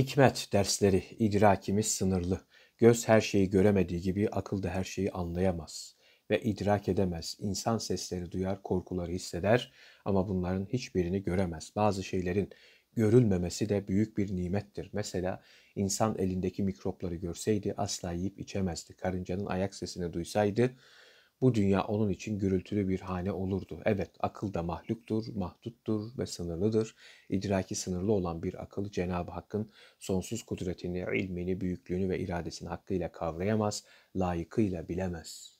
Hikmet dersleri idrakimiz sınırlı. Göz her şeyi göremediği gibi akıl da her şeyi anlayamaz ve idrak edemez. İnsan sesleri duyar, korkuları hisseder ama bunların hiçbirini göremez. Bazı şeylerin görülmemesi de büyük bir nimettir. Mesela insan elindeki mikropları görseydi asla yiyip içemezdi. Karıncanın ayak sesini duysaydı bu dünya onun için gürültülü bir hane olurdu. Evet akıl da mahluktur, mahduttur ve sınırlıdır. İdraki sınırlı olan bir akıl Cenab-ı Hakk'ın sonsuz kudretini, ilmini, büyüklüğünü ve iradesini hakkıyla kavrayamaz, layıkıyla bilemez.''